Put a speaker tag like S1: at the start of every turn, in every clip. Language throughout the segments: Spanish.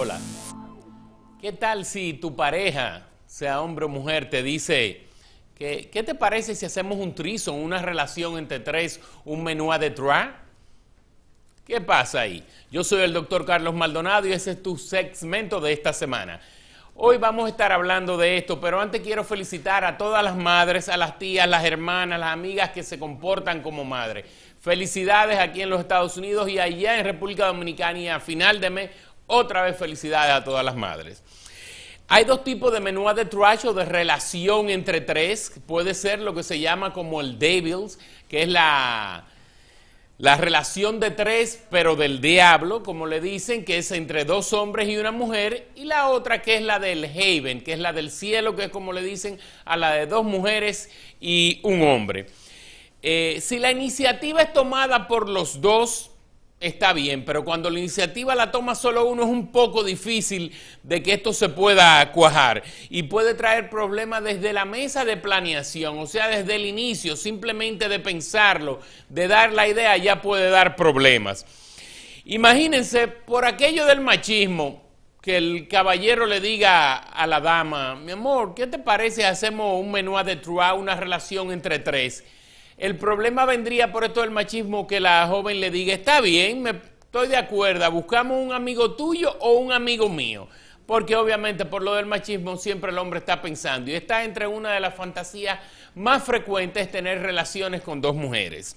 S1: Hola. ¿Qué tal si tu pareja, sea hombre o mujer, te dice, que, ¿qué te parece si hacemos un trizo, una relación entre tres, un menú a detrás? ¿Qué pasa ahí? Yo soy el doctor Carlos Maldonado y ese es tu segmento de esta semana. Hoy vamos a estar hablando de esto, pero antes quiero felicitar a todas las madres, a las tías, las hermanas, las amigas que se comportan como madres. Felicidades aquí en los Estados Unidos y allá en República Dominicana a final de mes otra vez felicidades a todas las madres. Hay dos tipos de menúas de trash o de relación entre tres. Puede ser lo que se llama como el devils, que es la, la relación de tres, pero del diablo, como le dicen, que es entre dos hombres y una mujer. Y la otra que es la del haven, que es la del cielo, que es como le dicen a la de dos mujeres y un hombre. Eh, si la iniciativa es tomada por los dos, está bien, pero cuando la iniciativa la toma solo uno es un poco difícil de que esto se pueda cuajar y puede traer problemas desde la mesa de planeación, o sea, desde el inicio, simplemente de pensarlo, de dar la idea, ya puede dar problemas. Imagínense, por aquello del machismo, que el caballero le diga a la dama, mi amor, ¿qué te parece hacemos un menú de trois, una relación entre tres? El problema vendría por esto del machismo que la joven le diga, está bien, me, estoy de acuerdo, buscamos un amigo tuyo o un amigo mío. Porque obviamente por lo del machismo siempre el hombre está pensando y está entre una de las fantasías más frecuentes tener relaciones con dos mujeres.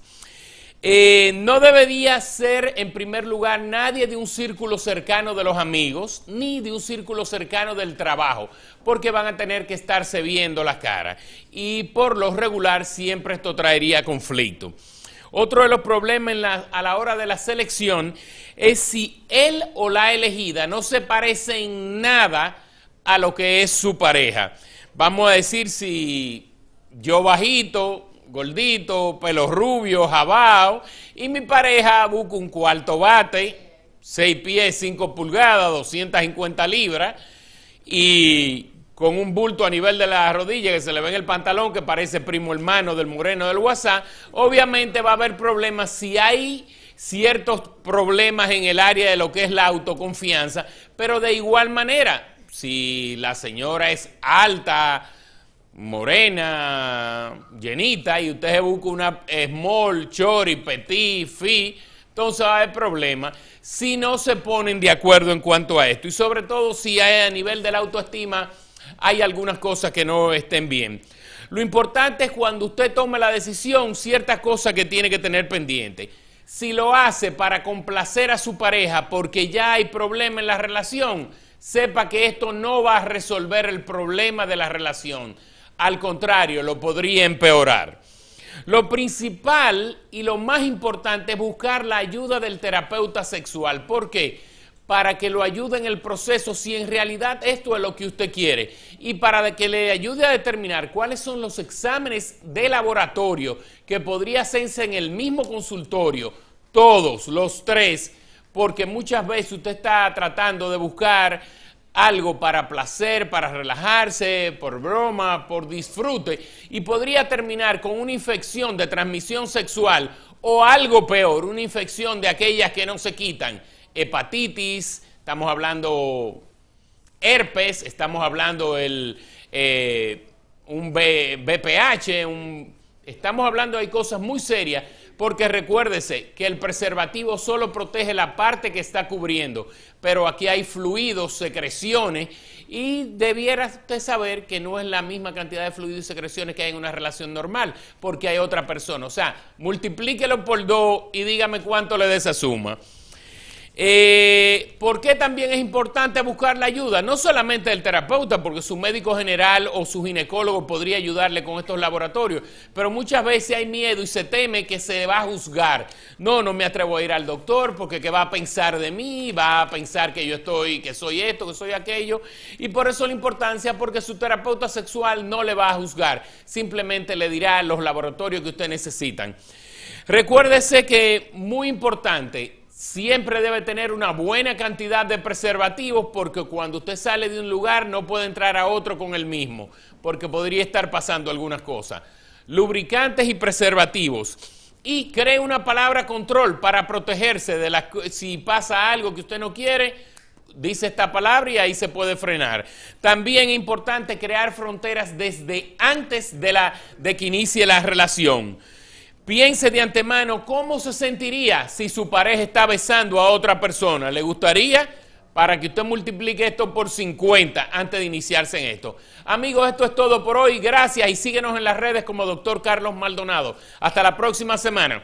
S1: Eh, no debería ser, en primer lugar, nadie de un círculo cercano de los amigos, ni de un círculo cercano del trabajo, porque van a tener que estarse viendo las caras. Y por lo regular siempre esto traería conflicto. Otro de los problemas a la hora de la selección es si él o la elegida no se parece en nada a lo que es su pareja. Vamos a decir si yo bajito, gordito, pelo rubio, jabao, y mi pareja busca un cuarto bate, 6 pies, 5 pulgadas, 250 libras, y con un bulto a nivel de la rodilla que se le ve en el pantalón, que parece primo hermano del moreno del WhatsApp, obviamente va a haber problemas si hay ciertos problemas en el área de lo que es la autoconfianza, pero de igual manera, si la señora es alta, morena, llenita, y usted se busca una small, chori, petit, fi, entonces hay problema si no se ponen de acuerdo en cuanto a esto. Y sobre todo si hay, a nivel de la autoestima hay algunas cosas que no estén bien. Lo importante es cuando usted tome la decisión, ciertas cosas que tiene que tener pendiente. Si lo hace para complacer a su pareja porque ya hay problema en la relación, sepa que esto no va a resolver el problema de la relación al contrario, lo podría empeorar. Lo principal y lo más importante es buscar la ayuda del terapeuta sexual. ¿Por qué? Para que lo ayude en el proceso si en realidad esto es lo que usted quiere y para que le ayude a determinar cuáles son los exámenes de laboratorio que podría hacerse en el mismo consultorio, todos los tres, porque muchas veces usted está tratando de buscar algo para placer, para relajarse, por broma, por disfrute, y podría terminar con una infección de transmisión sexual o algo peor, una infección de aquellas que no se quitan, hepatitis, estamos hablando herpes, estamos hablando el, eh, un BPH, estamos hablando de cosas muy serias porque recuérdese que el preservativo solo protege la parte que está cubriendo, pero aquí hay fluidos, secreciones, y debiera usted saber que no es la misma cantidad de fluidos y secreciones que hay en una relación normal, porque hay otra persona. O sea, multiplíquelo por dos y dígame cuánto le dé esa suma. Eh, ¿Por qué también es importante buscar la ayuda? No solamente del terapeuta, porque su médico general o su ginecólogo podría ayudarle con estos laboratorios, pero muchas veces hay miedo y se teme que se va a juzgar. No, no me atrevo a ir al doctor porque ¿qué va a pensar de mí? Va a pensar que yo estoy, que soy esto, que soy aquello. Y por eso la importancia, porque su terapeuta sexual no le va a juzgar, simplemente le dirá los laboratorios que usted necesitan. Recuérdese que, muy importante, Siempre debe tener una buena cantidad de preservativos porque cuando usted sale de un lugar no puede entrar a otro con el mismo, porque podría estar pasando algunas cosas. Lubricantes y preservativos. Y cree una palabra control para protegerse de las si pasa algo que usted no quiere, dice esta palabra y ahí se puede frenar. También es importante crear fronteras desde antes de de que inicie la relación. Piense de antemano cómo se sentiría si su pareja está besando a otra persona. ¿Le gustaría? Para que usted multiplique esto por 50 antes de iniciarse en esto. Amigos, esto es todo por hoy. Gracias y síguenos en las redes como doctor Carlos Maldonado. Hasta la próxima semana.